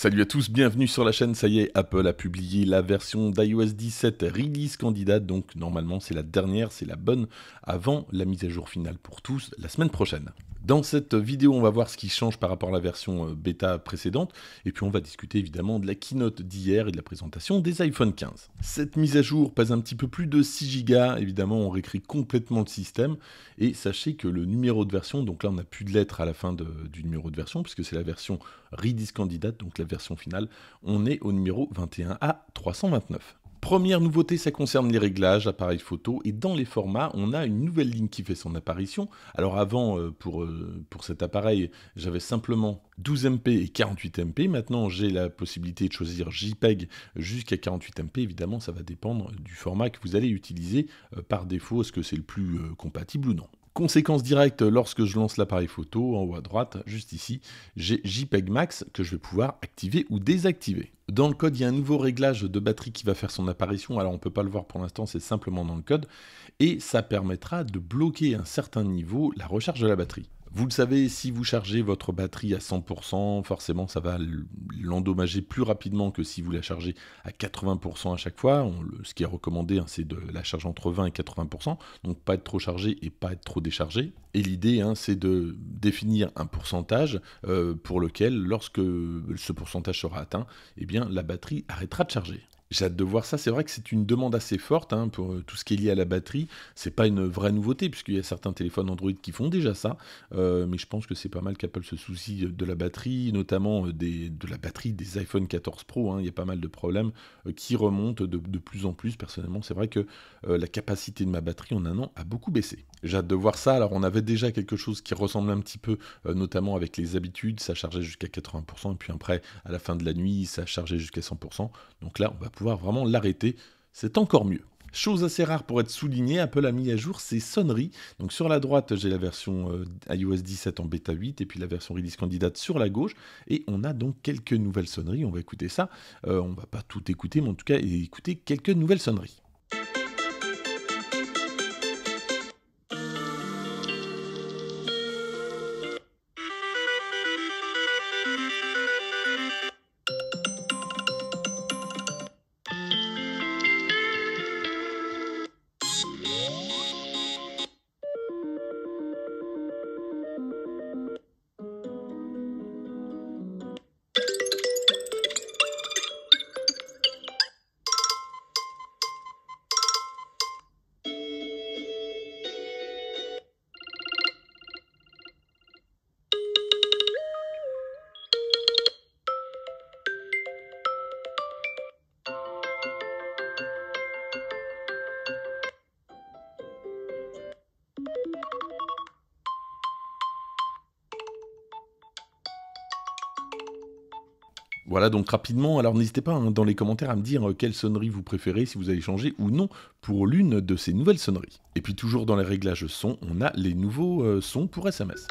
Salut à tous, bienvenue sur la chaîne, ça y est, Apple a publié la version d'iOS 17 release candidate, donc normalement c'est la dernière, c'est la bonne avant la mise à jour finale pour tous la semaine prochaine. Dans cette vidéo, on va voir ce qui change par rapport à la version euh, bêta précédente, et puis on va discuter évidemment de la keynote d'hier et de la présentation des iPhone 15. Cette mise à jour pèse un petit peu plus de 6 Go, évidemment on réécrit complètement le système, et sachez que le numéro de version, donc là on n'a plus de lettres à la fin du numéro de version, puisque c'est la version Redis Candidate, donc la version finale, on est au numéro 21A329. Première nouveauté, ça concerne les réglages, appareil photo, et dans les formats, on a une nouvelle ligne qui fait son apparition. Alors avant, euh, pour, euh, pour cet appareil, j'avais simplement 12 MP et 48 MP. Maintenant, j'ai la possibilité de choisir JPEG jusqu'à 48 MP. Évidemment, ça va dépendre du format que vous allez utiliser euh, par défaut, est-ce que c'est le plus compatible ou non. Conséquence directe, lorsque je lance l'appareil photo, en haut à droite, juste ici, j'ai JPEG Max que je vais pouvoir activer ou désactiver. Dans le code, il y a un nouveau réglage de batterie qui va faire son apparition, alors on ne peut pas le voir pour l'instant, c'est simplement dans le code, et ça permettra de bloquer à un certain niveau la recharge de la batterie. Vous le savez, si vous chargez votre batterie à 100%, forcément ça va l'endommager plus rapidement que si vous la chargez à 80% à chaque fois. ce qui est recommandé, hein, c'est de la charger entre 20 et 80%, donc pas être trop chargé et pas être trop déchargé. Et l'idée, hein, c'est de définir un pourcentage euh, pour lequel, lorsque ce pourcentage sera atteint, eh bien, la batterie arrêtera de charger. J'ai hâte de voir ça. C'est vrai que c'est une demande assez forte hein, pour euh, tout ce qui est lié à la batterie. C'est pas une vraie nouveauté puisqu'il y a certains téléphones Android qui font déjà ça. Euh, mais je pense que c'est pas mal qu'Apple se soucie de la batterie, notamment euh, des, de la batterie des iPhone 14 Pro. Hein. Il y a pas mal de problèmes qui remontent de, plus en plus. Personnellement, c'est vrai que la capacité de ma batterie en un an a beaucoup baissé. J'ai hâte de voir ça. Alors on avait déjà quelque chose qui ressemblait un petit peu, notamment avec les habitudes. Ça chargeait jusqu'à 80% et puis après, à la fin de la nuit, ça chargeait jusqu'à 100%. Donc là, on va pouvoir vraiment l'arrêter, c'est encore mieux. Chose assez rare pour être soulignée, Apple a mis à jour ses sonneries. Donc sur la droite, j'ai la version euh, iOS 17 en bêta 8 et puis la version release candidate sur la gauche. Et on a donc quelques nouvelles sonneries. On va écouter ça. Euh, on va pas tout écouter, mais en tout cas, écouter quelques nouvelles sonneries. Voilà donc rapidement, alors n'hésitez pas hein, dans les commentaires à me dire euh, quelle sonnerie vous préférez, si vous avez changé ou non pour l'une de ces nouvelles sonneries. Et puis toujours dans les réglages son, on a les nouveaux euh, sons pour SMS.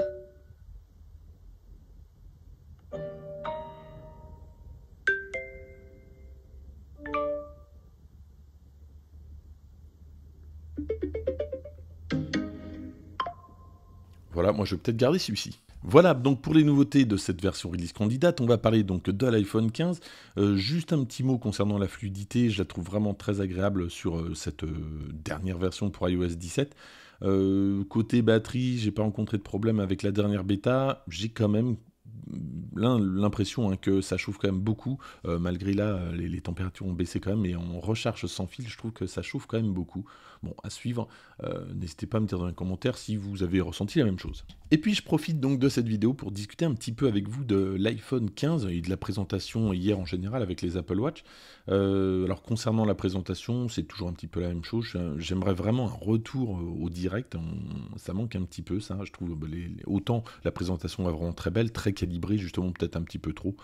Voilà, moi je vais peut-être garder celui-ci. Voilà, donc pour les nouveautés de cette version release candidate, on va parler donc de l'iPhone 15. Euh, juste un petit mot concernant la fluidité, je la trouve vraiment très agréable sur euh, cette euh, dernière version pour iOS 17. côté batterie, j'ai pas rencontré de problème avec la dernière bêta. J'ai quand même l'impression hein, que ça chauffe quand même beaucoup, malgré là, les, les, températures ont baissé quand même, et en recharge sans fil, je trouve que ça chauffe quand même beaucoup. Bon, à suivre, euh, n'hésitez pas à me dire dans les commentaires si vous avez ressenti la même chose. Et puis je profite donc de cette vidéo pour discuter un petit peu avec vous de l'iPhone 15 et de la présentation hier en général avec les Apple Watch. Euh, alors concernant la présentation, c'est toujours un petit peu la même chose. J'aimerais vraiment un retour euh, au direct. ça manque un petit peu, ça. Je trouve bah, autant la présentation est vraiment très belle, très calibrée, justement peut-être un petit peu trop.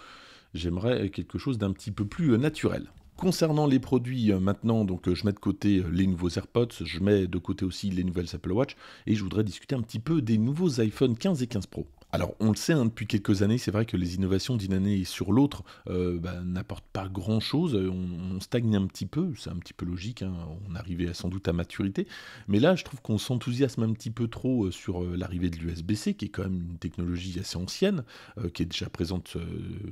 J'aimerais quelque chose d'un petit peu plus naturel. Concernant les produits euh, maintenant, donc euh, je mets de côté euh, les nouveaux AirPods, je mets de côté aussi les nouvelles Apple Watch et je voudrais discuter un petit peu des nouveaux iPhone 15 et 15 Pro. Alors on le sait hein, depuis quelques années, c'est vrai que les innovations d'une année sur l'autre euh, bah, n'apportent pas grand-chose, euh, on, stagne un petit peu, c'est un petit peu logique, hein, on arrivait sans doute à maturité, mais là je trouve qu'on s'enthousiasme un petit peu trop euh, sur l'arrivée de l'USB-C, qui est quand même une technologie assez ancienne, qui est déjà présente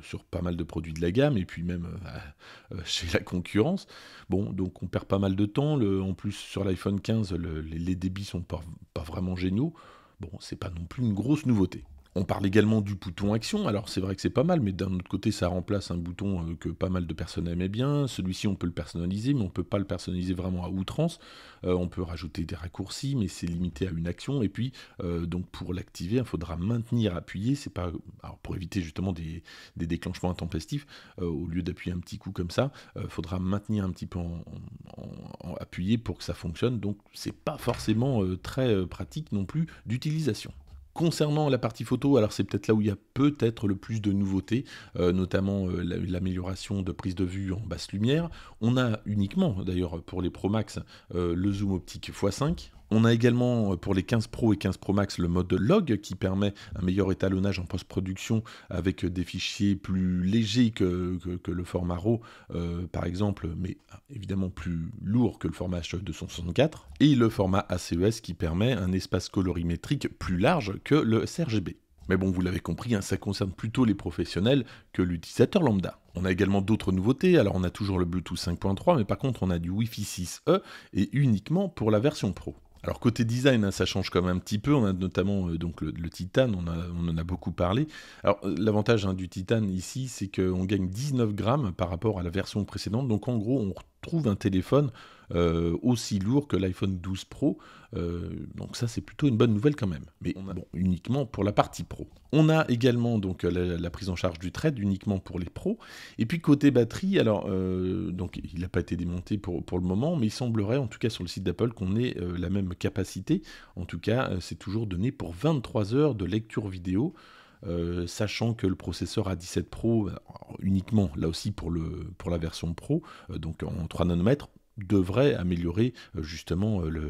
sur pas mal de produits de la gamme, et puis même bah, chez la concurrence. Bon, donc on perd pas mal de temps, en plus sur l'iPhone 15, les, débits débits sont pas, pas vraiment géniaux. Bon, c'est pas non plus une grosse nouveauté. On parle également du bouton action, alors c'est vrai que c'est pas mal, mais d'un autre côté ça remplace un bouton euh, que pas mal de personnes aimaient bien. Celui-ci on peut le personnaliser, mais on ne peut pas le personnaliser vraiment à outrance. Euh, on peut rajouter des raccourcis, mais c'est limité à une action. Et puis euh, donc pour l'activer, il faudra maintenir appuyé, c'est pas alors pour éviter justement des, déclenchements intempestifs. au lieu d'appuyer un petit coup comme ça, il faudra maintenir un petit peu en, appuyé pour que ça fonctionne. Donc c'est pas forcément très pratique non plus d'utilisation. Concernant la partie photo, alors c'est peut-être là où il y a peut-être le plus de nouveautés, euh, notamment euh, l'amélioration de prise de vue en basse lumière. On a uniquement, d'ailleurs pour les Pro Max, euh, le zoom optique x5 on a également euh, pour les 15 Pro et 15 Pro Max le mode log qui permet un meilleur étalonnage en post-production avec des fichiers plus légers que, le format RAW euh, par exemple, mais évidemment plus lourd que le format H264. Et le format ACES qui permet un espace colorimétrique plus large que le sRGB. Mais bon, vous l'avez compris, hein, ça concerne plutôt les professionnels que l'utilisateur lambda. On a également d'autres nouveautés, alors on a toujours le Bluetooth 5.3, mais par contre on a du Wi-Fi 6E et uniquement pour la version Pro. Alors côté design, hein, ça change quand même un petit peu. On a notamment euh, donc le, titane, on, en a beaucoup parlé. Alors euh, l'avantage hein, du titane ici, c'est qu'on gagne 19 grammes par rapport à la version précédente. Donc en gros, on trouve un téléphone euh, aussi lourd que l'iPhone 12 Pro. Euh, donc ça, c'est plutôt une bonne nouvelle quand même. Mais uniquement pour la partie pro. On a également donc euh, la, prise en charge du trade uniquement pour les pros. Et puis côté batterie, alors donc il n'a pas été démonté pour, pour le moment, mais il semblerait en tout cas sur le site d'Apple qu'on ait la même capacité. En tout cas, c'est toujours donné pour 23 heures de lecture vidéo. Euh, sachant que le processeur A17 Pro, euh, uniquement là aussi pour, le, pour la version Pro, euh, donc en 3 nanomètres, devrait améliorer justement la,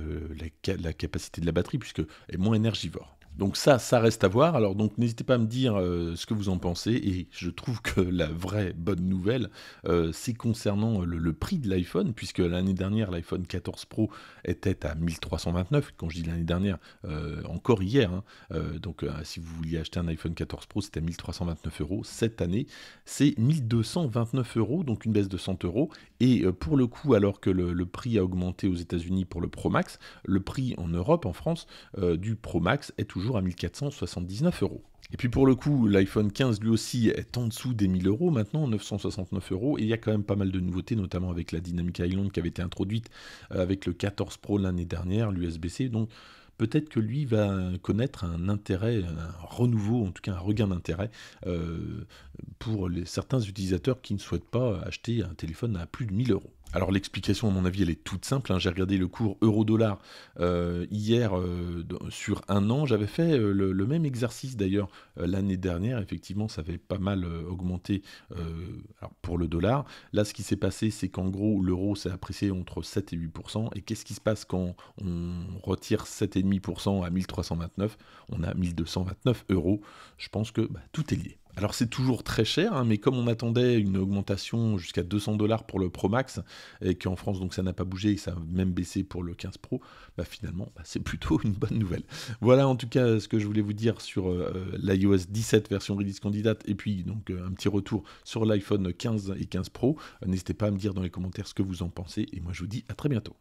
la, capacité de la batterie puisque est moins énergivore. Donc ça, ça reste à voir. Alors donc n'hésitez pas à me dire euh, ce que vous en pensez. Et je trouve que la vraie bonne nouvelle, euh, c'est concernant le, prix de l'iPhone, puisque l'année dernière, l'iPhone 14 Pro était à 1329. Quand je dis l'année dernière, euh, encore hier. Hein. donc si vous vouliez acheter un iPhone 14 Pro, c'était 1329 euros. Cette année, c'est 1229 euros, donc une baisse de 100 euros. Et pour le coup, alors que le, le prix a augmenté aux États-Unis pour le Pro Max, le prix en Europe, en France, du Pro Max est toujours à 1479 euros. Et puis pour le coup, l'iPhone 15 lui aussi est en dessous des 1000 euros maintenant, 969 euros, et il y a quand même pas mal de nouveautés, notamment avec la Dynamic Island qui avait été introduite euh, avec le 14 Pro l'année dernière, l'USB-C, donc peut-être que lui va connaître un intérêt, un renouveau, en tout cas un regain d'intérêt euh, pour certains utilisateurs qui ne souhaitent pas acheter un téléphone à plus de 1000 euros. Alors l'explication, à mon avis, elle est toute simple. Hein. J'ai regardé le cours euro-dollar euh, hier euh, sur un an. J'avais fait euh, le, même exercice d'ailleurs l'année dernière. Effectivement, ça avait pas mal augmenté pour le dollar. Là, ce qui s'est passé, c'est qu'en gros, l'euro s'est apprécié entre 7 et 8%. Et qu'est-ce qui se passe quand on retire 7,5% à 1329 On a 1229 euros. Je pense que bah, tout est lié alors c'est toujours très cher, hein, mais comme on attendait une augmentation jusqu'à 200 dollars pour le Pro Max, et qu'en France donc ça n'a pas bougé et ça a même baissé pour le 15 Pro, bah, finalement bah, c'est plutôt une bonne nouvelle. Voilà en tout cas ce que je voulais vous dire sur euh, euh, l'iOS 17 version release candidate, et puis donc euh, un petit retour sur l'iPhone 15 et 15 Pro. N'hésitez pas à me dire dans les commentaires ce que vous en pensez, et moi je vous dis à très bientôt.